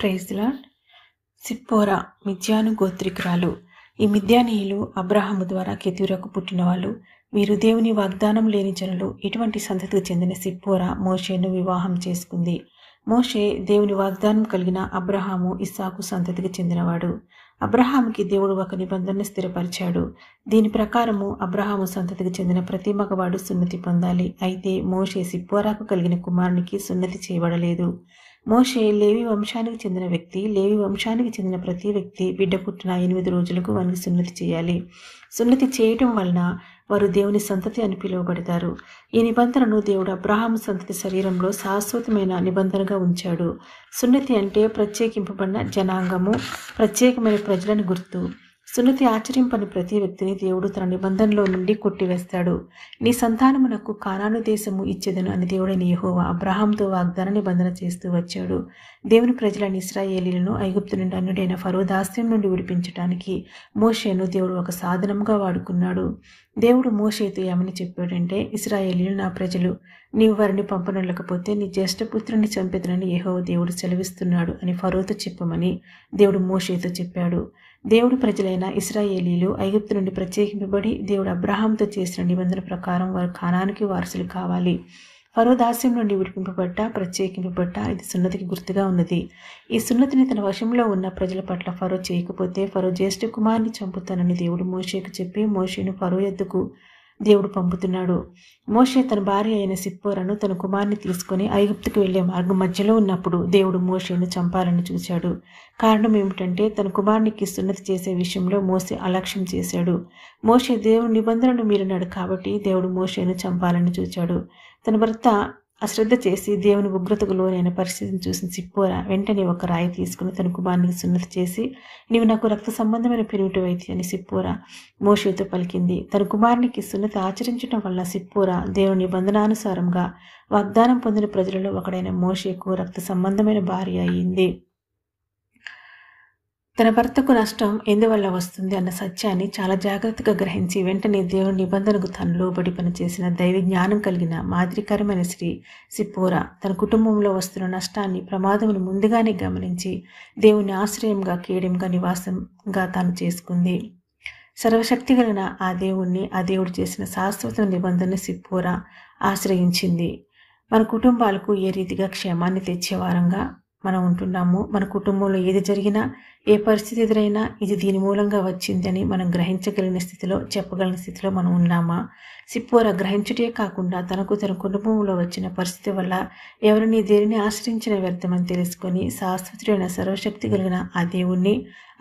ప్రైజ్లా Zipporah మిథ్యాను గోత్రికురాలు ఈ మిథ్యానీయులు అబ్రహాము ద్వారా కెతూరకు పుట్టినవాళ్ళు వీరు దేవుని వాగ్దానం లేని జనులు ఇటువంటి సంతతికి చెందిన సిప్పోరా మోషేను వివాహం చేసుకుంది మోషే దేవుని వాగ్దానం కలిగిన అబ్రహాము ఇస్సాకు సంతతికి చెందినవాడు అబ్రహాముకి దేవుడు ఒక నిబంధనను స్థిరపరిచాడు దీని ప్రకారము అబ్రహాము సంతతికి చెందిన ప్రతి మగవాడు సున్నతి పొందాలి అయితే మోషే సిప్పోరాకు కలిగిన కుమారునికి సున్నతి చేయబడలేదు మోషే లేవి వంశానికి చెందిన వ్యక్తి లేవి వంశానికి చెందిన ప్రతి వ్యక్తి బిడ్డ పుట్టిన ఎనిమిది రోజులకు వారికి సున్నతి చేయాలి సున్నతి చేయటం వలన వారు దేవుని సంతతి అని పిలువబడతారు ఈ నిబంధనను దేవుడు అబ్రహాం సంతతి శరీరంలో శాశ్వతమైన నిబంధనగా ఉంచాడు సున్నతి అంటే ప్రత్యేకింపబడిన జనాంగము ప్రత్యేకమైన ప్రజలను గుర్తు సున్నతి ఆచరింపని ప్రతి వ్యక్తిని దేవుడు తన నిబంధనలో నుండి కొట్టివేస్తాడు నీ సంతానమునకు కానాను దేశము ఇచ్చేదను అని దేవుడైన యహోవా అబ్రహాంతో వాగ్దాన నిబంధన చేస్తూ వచ్చాడు దేవుని ప్రజల ఇస్రాయేలీలను ఐగుప్తు నుండి అన్నుడైన ఫరోదాస్యం నుండి విడిపించడానికి మోషేను దేవుడు ఒక సాధనముగా వాడుకున్నాడు దేవుడు మోషేతు ఏమని చెప్పాడంటే ఇస్రాయేలీలు నా ప్రజలు నీవు వారిని పంపనలేకపోతే నీ జ్యేష్ఠపుత్రుని చంపెదనని ఏహో దేవుడు సెలవిస్తున్నాడు అని ఫరోతో చెప్పమని దేవుడు మోషేతో చెప్పాడు దేవుడు ప్రజలైన ఇస్రాయేలీలు ఐగుప్తు నుండి ప్రత్యేకింపబడి దేవుడు అబ్రహాంతో చేసిన నిబంధన ప్రకారం వారు ఖానానికి వారసులు కావాలి ఫరో దాస్యం నుండి విడిపింపబడ్డ ప్రత్యేకింపబడ్డ ఇది సున్నతికి గుర్తుగా ఉన్నది ఈ సున్నతిని తన వశంలో ఉన్న ప్రజల పట్ల ఫరో చేయకపోతే ఫరో జ్యేష్ఠ కుమార్ని చంపుతానని దేవుడు మోషేకు చెప్పి మోషేను ఫరో ఎద్దుకు దేవుడు పంపుతున్నాడు మోషే తన భార్య అయిన సిప్పోరను తన కుమార్ని తీసుకొని ఐగుప్తుకు వెళ్లే మార్గం మధ్యలో ఉన్నప్పుడు దేవుడు మోషేను చంపాలని చూశాడు కారణం ఏమిటంటే తన కుమార్నికి సున్నతి చేసే విషయంలో మోసే అలక్ష్యం చేశాడు మోషే దేవుడి నిబంధనను మీరినాడు కాబట్టి దేవుడు మోషేను చంపాలని చూచాడు తన భర్త అశ్రద్ధ చేసి దేవుని ఉగ్రతకు లోనైన పరిస్థితిని చూసిన సిప్పోరా వెంటనే ఒక రాయి తీసుకుని తన కుమారునికి సున్నతి చేసి నీవు నాకు రక్త సంబంధమైన పెరుగుటి అయితే అని సిప్పోరా మోషేతో పలికింది తన కుమారునికి సున్నతి ఆచరించడం వల్ల సిప్పోరా దేవుని నిబంధనానుసారంగా వాగ్దానం పొందిన ప్రజలలో ఒకడైన మోషకు రక్త సంబంధమైన భార్య అయింది తన భర్తకు నష్టం ఎందువల్ల వస్తుంది అన్న సత్యాన్ని చాలా జాగ్రత్తగా గ్రహించి వెంటనే దేవుడి నిబంధనకు తను లోబడి పనిచేసిన దైవ జ్ఞానం కలిగిన మాదిరికరమైన స్త్రీ సిపోరా తన కుటుంబంలో వస్తున్న నష్టాన్ని ప్రమాదమును ముందుగానే గమనించి దేవుని ఆశ్రయంగా కేడంగా నివాసంగా తాను చేసుకుంది సర్వశక్తి కలిగిన ఆ దేవుణ్ణి ఆ దేవుడు చేసిన శాశ్వత నిబంధన సిపోరా ఆశ్రయించింది మన కుటుంబాలకు ఏ రీతిగా క్షేమాన్ని తెచ్చేవారంగా మనం ఉంటున్నాము మన కుటుంబంలో ఏది జరిగినా ఏ పరిస్థితి ఎదురైనా ఇది దీని మూలంగా వచ్చింది అని మనం గ్రహించగలిగిన స్థితిలో చెప్పగలిగిన స్థితిలో మనం ఉన్నామా సిప్పువర గ్రహించుటే కాకుండా తనకు తన కుటుంబంలో వచ్చిన పరిస్థితి వల్ల ఎవరిని దేనిని ఆశ్రయించిన వ్యర్థమని తెలుసుకొని శాశ్వతుడైన సర్వశక్తి కలిగిన ఆ దేవుణ్ణి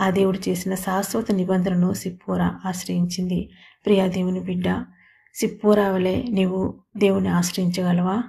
ఆ దేవుడు చేసిన శాశ్వత నిబంధనను సిప్పువర ఆశ్రయించింది ప్రియా దేవుని బిడ్డ సిప్పోరావలే నీవు దేవుని ఆశ్రయించగలవా